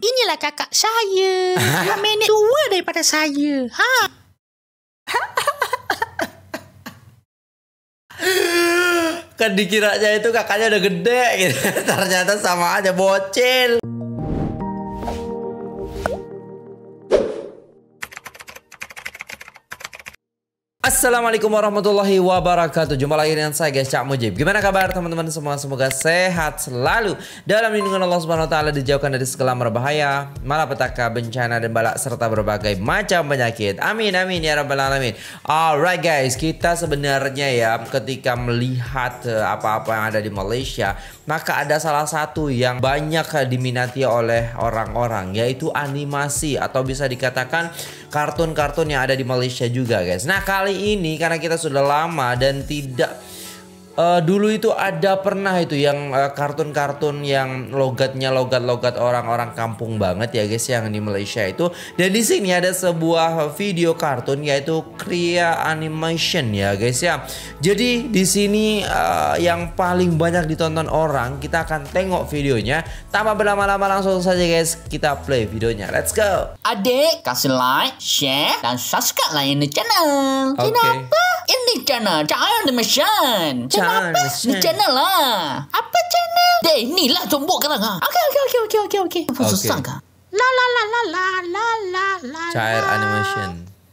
Inilah kakak saya. Dua minit tua daripada saya. Ha. kan dikira saya itu kakaknya udah gede gitu. Ternyata sama aja bocil. Assalamualaikum warahmatullahi wabarakatuh Jumpa lagi dengan saya guys Cak Mujib Gimana kabar teman-teman semua Semoga sehat selalu Dalam lindungan Allah subhanahu wa ta'ala Dijauhkan dari segala merbahaya Malapetaka, bencana dan balak Serta berbagai macam penyakit Amin amin ya rabbal alamin Alright guys Kita sebenarnya ya Ketika melihat eh, apa-apa yang ada di Malaysia Maka ada salah satu yang banyak diminati oleh orang-orang Yaitu animasi Atau bisa dikatakan kartun-kartun yang ada di Malaysia juga guys. Nah kali ini karena kita sudah lama dan tidak Uh, dulu itu ada pernah itu yang eh, kartun-kartun uh, yang logatnya logat-logat orang-orang kampung banget ya guys yang di Malaysia itu. Dan di sini ada sebuah video kartun yaitu Kria Animation ya guys ya. Jadi di sini uh, yang paling banyak ditonton orang kita akan tengok videonya. Tanpa berlama-lama langsung saja guys kita play videonya. Let's go. Adik kasih like, share dan subscribe lah ini channel. Okay. Ini channel Channel The Machine Channel apa? channel lah Apa channel? Eh inilah Tumbuk kan lah Okay okay okay okay okay okay Apa susah kan? La la la la la la la la Child animation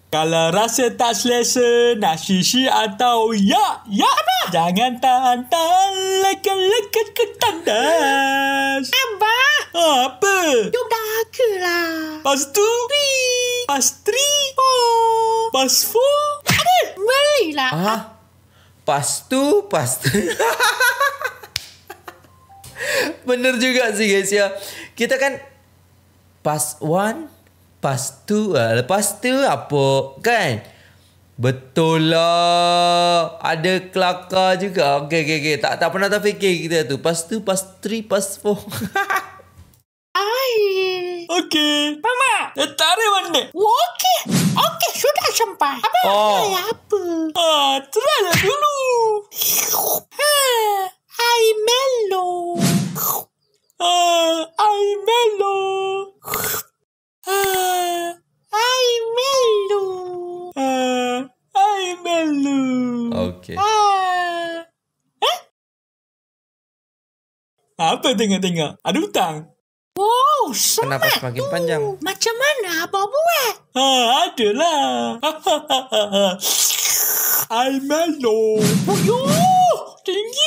kalau rasa tak selesa Nak sisi atau ya Ya apa? Jangan tahan-tahan Lekan-lekan ke tandas Apa? Ha, apa? Jom dah ke lah Pas tu? Three Pas three? Oh Pas four? Ada? kembali lah. tu, pas tu. Bener juga sih guys ya. Kita kan pas one, pas two, ah, lepas tu apa kan? Betul lah. Ada kelakar juga. Okay, okay, okay. Tak, tak pernah tak fikir kita tu. Pas tu, pas three, pas four. Okey. Mama. Eh, tak ada mana. Oh, okey. Okey, sudah sampai. Apa? Oh. Ay, ya, ya, apa? Ah, try lah dulu. Ha, I Melo. Ah, I Melo. Ha, ah, I Melo. Ah, I Melo. Okey. Ah. Apa tengok-tengok? Ada hutang? Oh, so Kenapa semakin tu. panjang? Macam mana apa buat? Ha, adalah. I'm mellow. Oh, yo, tinggi.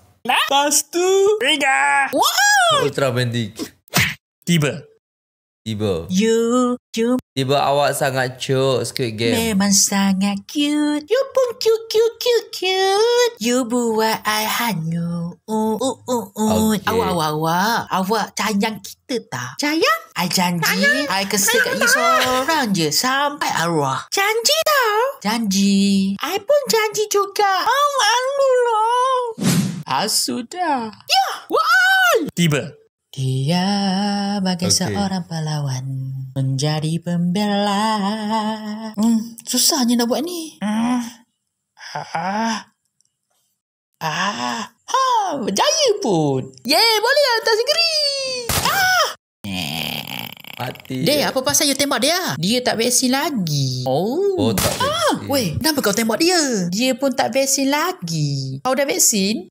Lepas tu Tiga Wow Ultra Bendik Tiba Tiba You you. Tiba awak sangat cute Squid Game Memang sangat cute You pun cute cute cute cute You buat I hanyu Uh uh uh uh Awak awak awak Awak sayang kita tak Sayang I janji sayang. I kesi kat you seorang je Sampai arwah Janji tau Janji I pun janji juga Oh anu lah Ah sudah. Ya. Wah. Tiba. Dia bagai okay. seorang pahlawan menjadi pembela. Hmm, susahnya nak buat ni. Hmm. Ah. Ah. Ha, berjaya pun. Yeah. boleh lah hantar segeri. Hati ah. dia, dia apa pasal you tembak dia? Dia tak vaksin lagi. Oh. Oh tak. Ah, weh, kenapa kau tembak dia? Dia pun tak vaksin lagi. Kau dah vaksin?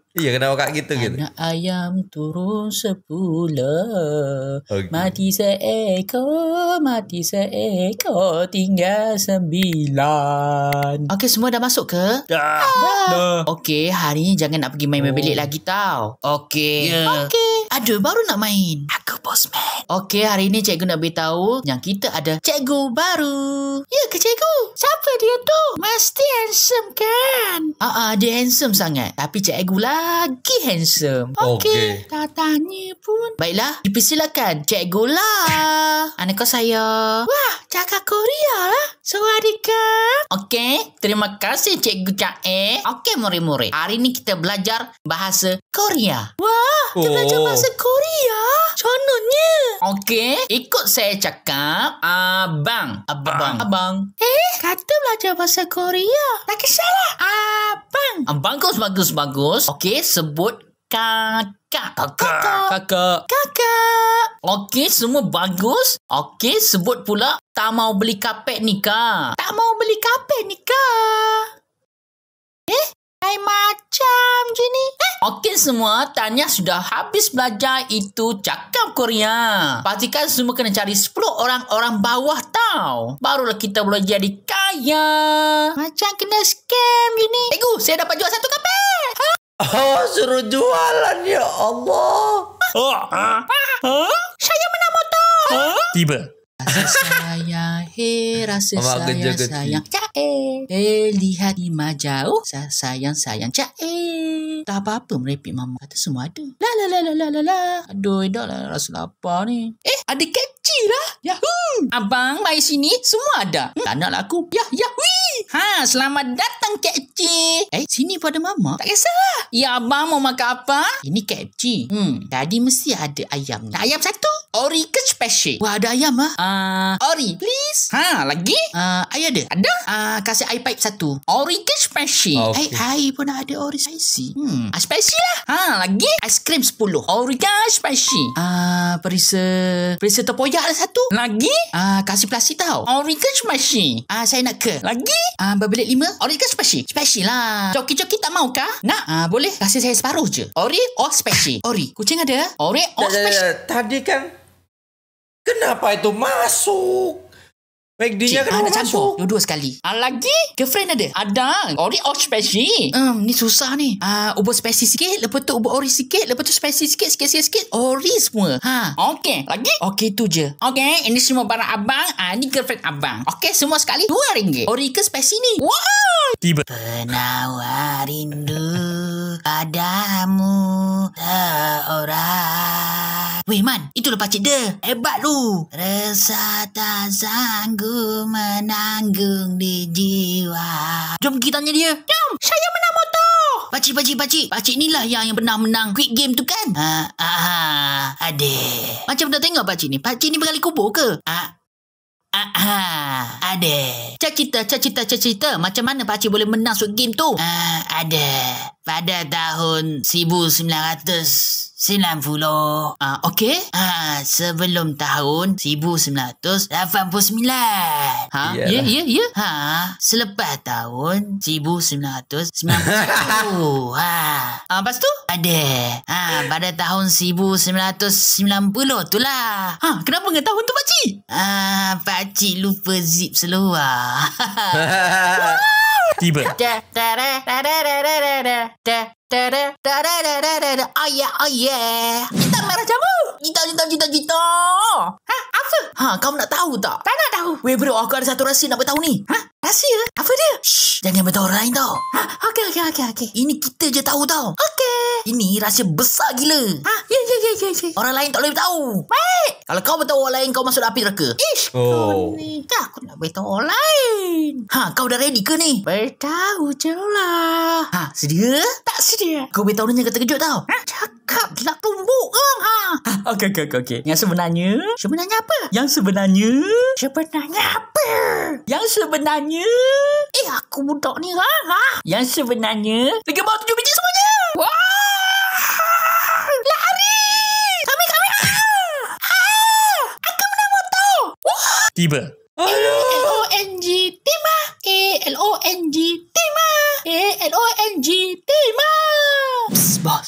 Iya kena wakak gitu Anak gitu. Anak ayam turun sepuluh. Oh, okay. Mati seekor, mati seekor, tinggal sembilan. Okey semua dah masuk ke? Dah. dah. Okey hari ni jangan nak pergi main oh. bilik lagi tau. Okey. Yeah. Okey. Ada baru nak main. Aku Postman. Okey, hari ini cikgu nak beritahu yang kita ada cikgu baru. Ya ke cikgu? Siapa dia tu? Mesti handsome kan? Ah uh-uh, dia handsome sangat. Tapi cikgu lagi handsome. Okey. Okay. Katanya pun. Baiklah, dipersilakan cikgu lah. Anak kau saya. Wah, cakap Korea lah. So, Okey, terima kasih cikgu cakap. Okey, murid-murid. Hari ini kita belajar bahasa Korea. Wah, kita oh. belajar bahasa Korea? Cononnya. Okey, ikut saya cakap. Abang. Abang. Abang. Eh, kata belajar bahasa Korea. Tak kisahlah. Abang. Abang kau bagus, bagus. Okey, sebut kakak. Kakak. Kakak. Kakak. kakak. Okey, semua bagus. Okey, sebut pula. Tak mau beli kapek ni, Kak. Tak mau beli kapek ni, Kak. Eh? Hai macam je ni. Eh? Okey semua, Tanya sudah habis belajar itu cakap Korea. Pastikan semua kena cari 10 orang-orang bawah tau. Barulah kita boleh jadi kaya. Macam kena scam je ni. Eh, saya dapat jual satu kape. Oh, ha? ha, suruh jualan ya Allah. Oh Ha? Ha? Ha? Saya menang motor. Ha? Tiba. Saya. Hei rasa eh, sayang sayang cae. Hei lihat lima jauh sayang sayang cae. Tak apa-apa merepek mama kata semua ada. La la la la la la la. Aduh dah lah rasa lapar ni. Eh ada kecil lah. Yahoo! Abang, mari sini. Semua ada. Hmm. Tak naklah aku. Yah, yah, Ha, selamat datang, KFC. Eh, sini pada Mama. Tak kisahlah. Ya, Abang, mau makan apa? Ini KFC. Hmm, tadi mesti ada ayam. Nak ayam satu? Ori ke special? Wah, ada ayam lah. Ha? Uh, ori, please. Ha, lagi? Uh, air ada? Ada. Uh, kasih air pipe satu. Ori ke special? Oh, eh, okay. Air pun ada ori spicy. Hmm, ah, special lah. Ha, lagi? Ice cream sepuluh. Ori ke special? Ah, uh, perisa... Perisa terpoyak lah satu. Lagi? Ah, uh, kasih plastik tau. Orange ke spicy? Ah, uh, saya nak ke. Lagi? Ah, uh, berbelit lima. Orange ke spicy? Spicy lah. Coki-coki tak mau kah? Nak? Ah, uh, boleh. Kasih saya separuh je. Ori or spicy? Ori. Kucing ada? Ori or eh, eh, eh, spicy? Tadi kan... Kenapa itu masuk? Baik, dia Cik, kena ah, campur. Dua, dua sekali. Ah, lagi? Girlfriend ada? Ada. Ori or oh, spesies? Hmm ni susah ni. Ah, uh, ubah spesies sikit. Lepas tu ubah ori sikit. Lepas tu spesies sikit. Sikit-sikit-sikit. Ori semua. Ha. Okey. Lagi? Okey, tu je. Okey, ini semua barang abang. Ah, uh, ni girlfriend abang. Okey, semua sekali. Dua ringgit. Ori ke spesies ni? Wow! Tiba. Penawar rindu padamu seorang. Weh Man, lepas pakcik dia. Hebat lu. Rasa tak sanggup menanggung di jiwa. Jom kita tanya dia. Jom, saya menang motor. Pakcik, pakcik, pakcik. Pakcik ni lah yang, yang pernah menang quick game tu kan? Ha, ha, ha. Adik. Macam dah tengok pakcik ni. Pakcik ni berkali kubur ke? Ha, Aha, ha, ada. Cacita, cacita, cacita. Macam mana pakcik boleh menang suit game tu? Ah, ha, uh, ada. Pada tahun 1900. Sembilan puluh. Ah, okey. Ha, sebelum tahun sibu 1989. Ha? Ya, ya, yeah, yeah, yeah. Ha, selepas tahun sembilan puluh. Ha? Ah, lepas tu? Ada. Ha, pada tahun sibu 1990 tu lah. Ha, kenapa dengan tahun tu, pakcik? Ha, ah, pakcik lupa zip seluar. tiba. Oh yeah, oh yeah. Kita merah jamu. Jita, jita, jita, jita. Ha, apa? Ha, kau nak tahu tak? Tak nak tahu. Weh bro, aku ada satu rahsia nak beritahu ni. Ha? Rahsia? Apa dia? Shh, jangan beritahu orang lain tau. Ha, okey, okey, okey, okey. Ini kita je tahu tau. Okey. Ini rahsia besar gila. Ha, ya, ya, ya, ya, ya. Orang lain tak boleh tahu. Baik. Kalau kau beritahu orang lain, kau masuk api neraka. Ish, oh. kau ni. Tak aku nak beritahu orang lain. Ha, kau dah ready ke ni? Beritahu je lah. Ha, sedia? Tak sedia. Kau beritahu orang yang kata kejut tau. Ha, cakap cakap lah tumbuk ke ha? Okey, okey, okey. Okay. Yang sebenarnya? Sebenarnya apa? Yang sebenarnya? Sebenarnya apa? Yang sebenarnya? Eh, aku budak ni ha? ha? Yang sebenarnya? Tiga bawah tujuh biji semuanya! Wah! Ha! tiba. Oh. L-O-N-G. Tiba. A-L-O-N-G.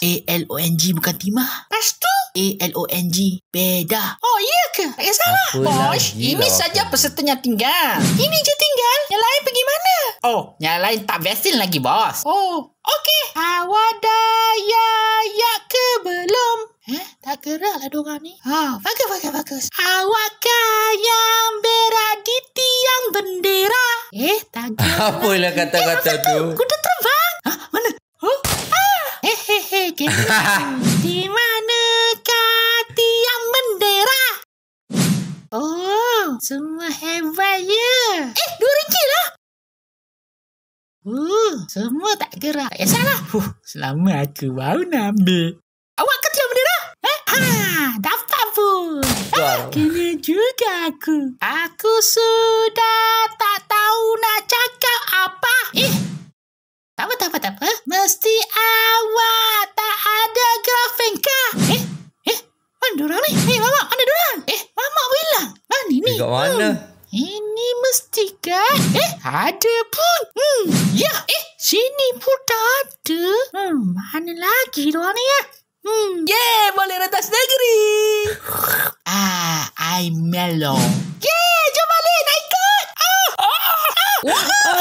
A-L-O-N-G bukan timah. Pastu? A-L-O-N-G beda. Oh, iya ke? Tak kisah oh, lah. Bosh, ini saja pesertanya tinggal. Ini je tinggal. Yang lain pergi mana? Oh, yang lain tak vaksin lagi, bos. Oh, okey. Hawadaya ya ke belum? Eh, tak gerak lah diorang ni. Ha, oh, bagus, bagus, bagus. Awakkah yang berak di tiang bendera? Eh, tak apa Apalah kata-kata eh, tu? Kudut kecil Di kati yang bendera? Oh, semua hebatnya Eh, dua ringgit lah Uh, semua tak gerak Tak eh, kisahlah huh, Selama aku baru nak ambil Awak kati yang bendera? Eh? Ha, dapat pun ah, Kena juga aku Aku sudah tak tahu nak cakap apa Eh, tak apa, tak apa, tak apa. Mesti awak ada girlfriend kah? Eh? Eh? Mana orang ni? Eh, mama, mana orang? Eh, mama pun hilang. Mana ah, ni? Dekat eh, mana? Hmm. Ini mesti kah? Eh, ada pun. Hmm, ya. Eh, sini pun tak ada. Hmm, mana lagi orang ni ya? Hmm. Yeah boleh rentas negeri. ah, I'm mellow. Yeah jom balik. Nak ikut. Ah. Ah. Ah. Ah. Ah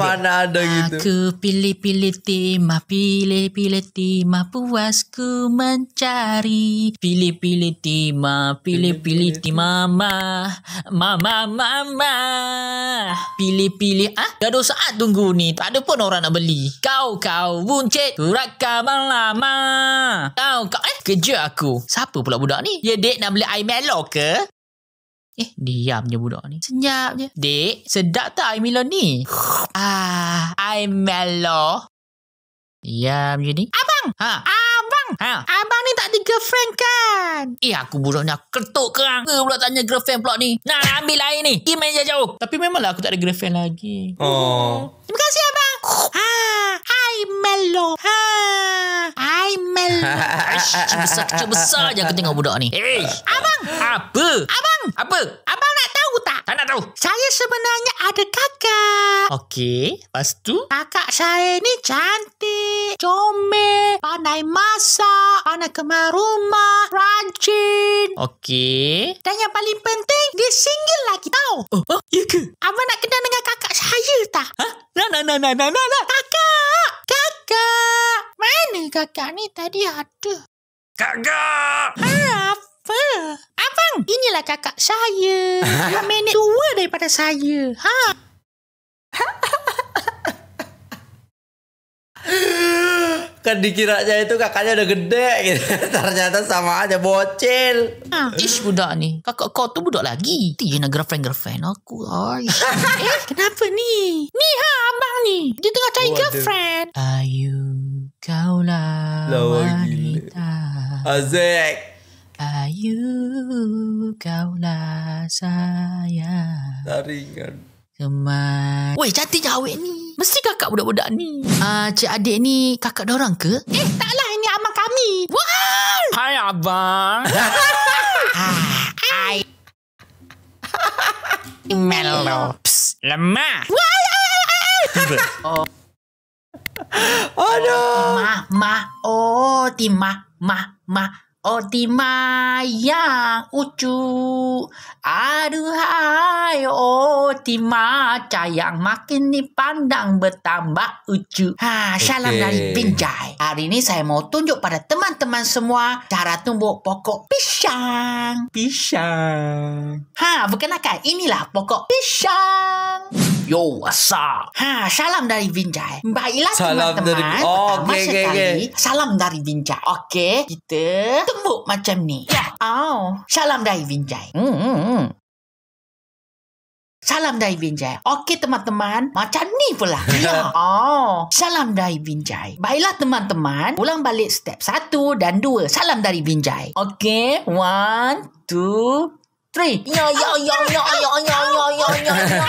mana ada aku gitu. Aku pilih-pilih timah, pilih-pilih timah, ku mencari. Pilih-pilih timah, pilih-pilih timah, mama, mama, mama. Pilih-pilih, ah, gaduh saat tunggu ni, tak ada pun orang nak beli. Kau, kau, buncit, surat kabar lama. Kau, kau, eh, kerja aku. Siapa pula budak ni? Ya, dek nak beli air melo ke? Eh, diamnya budak ni. Senyap je. Dek, sedap tak air melon ni? ah, air melon. Diam je ni. Abang! Ha? Abang! Ha? Abang ni tak ada girlfriend kan? Eh, aku budak ni ketuk kerang. Ke pula tanya girlfriend pula ni? Nak ambil air ni. Pergi main jauh-jauh. Tapi memanglah aku tak ada girlfriend lagi. Oh. Terima kasih, Abang. ha? Hai Melo Ha Hai Melo Aish besar kecil besar je Aku tengok budak ni Eh hey. Abang Apa Abang Apa Abang nak tahu tak Tak nak tahu Saya sebenarnya ada kakak Okey Lepas tu Kakak saya ni cantik Comel Pandai masak Pandai kemar rumah Rajin Okey Dan yang paling penting Dia single lagi tau Oh, oh Ya ke Abang nak kenal dengan kakak saya tak Ha Nah nah nah nah nah nah Kakak kakak. Mana kakak ni tadi ada? Kakak! Ha, apa? Abang, inilah kakak saya. Dua minit tua daripada saya. Ha? kan dikiranya itu kakaknya udah gede gitu. Ternyata sama aja bocil. Hmm, ish budak ni. Kakak kau tu budak lagi. Dia nak girlfriend-girlfriend aku. Ay. eh, kenapa ni? Ni ha abang ni. Dia tengah cari girlfriend. Ayu kau lah wanita. Azek. Ayu kau lah saya. Taringan. Kemar. Woi cantik awet ni. Mesti kakak budak-budak ni. Ah, uh, cik adik ni kakak orang ke? Eh, taklah ini abang kami. Wah! Hai abang. Hai. Melops. Lemah. Wah! oh. Aduh. Mah, mah, oh, timah, mah, mah. Ma. Otima yang ucu Aduhai Otima Cayang makin dipandang bertambah ucu ha, Salam dari Binjai Hari ini saya mau tunjuk pada teman-teman semua Cara tumbuh pokok pisang Pisang Ha, berkenakan inilah pokok Pisang Yo, what's up? Ha, salam dari Binjai. Baiklah salam teman-teman. Dari... Oh, okay, sekali, okay, okay. salam dari Binjai. Okey, kita Tumbuk macam ni. Ya. Yeah. Oh, salam dari Binjai. Hmm, hmm, hmm. Salam dari Binjai. Okey teman-teman, macam ni pula. Ya. Oh, salam dari Binjai. Baiklah teman-teman, pulang balik step satu dan dua. Salam dari Binjai. Okey, One, two, Three. Yo, yo, yo, yo, yo, yo, yo, yo, yo, yo.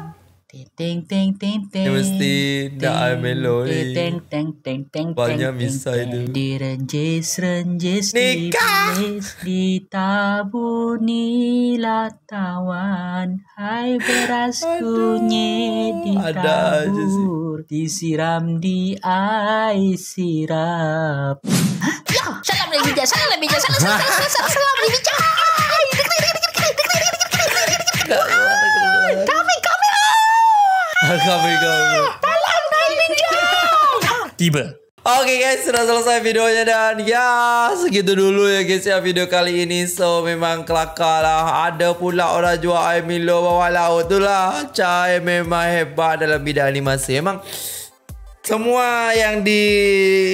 Teng teng teng teng. Dia mesti nak ai melodi. Teng teng teng teng. Banyak misai tu. Di renjes renjes di renjes di tabu nila tawan. Hai beras kunyit di tabur. Disiram di air sirap. Salam lagi bijak, salam lagi bijak, salam salam salam salam salam lagi kami kami. Tolong naik Tiba. Oke okay guys, sudah selesai videonya dan ya segitu dulu ya guys ya video kali ini. So memang kelakar lah, ada pula orang jual air Milo bawah laut tu lah. Cai memang hebat dalam bidang animasi. Emang semua yang di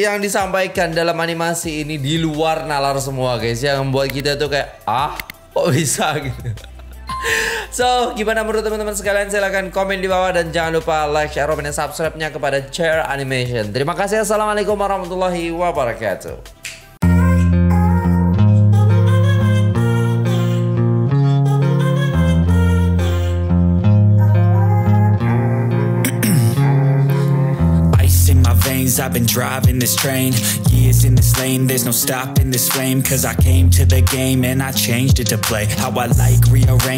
yang disampaikan dalam animasi ini di luar nalar semua guys ya. yang membuat kita tuh kayak ah kok bisa gitu So, gimana menurut teman-teman sekalian? Silahkan komen di bawah dan jangan lupa like, share, komen, dan subscribe-nya kepada Chair Animation. Terima kasih. Assalamualaikum warahmatullahi wabarakatuh. I've been driving this train Years in this lane, there's no stopping this flame Cause I came to the game and I changed it to play How I like rearrange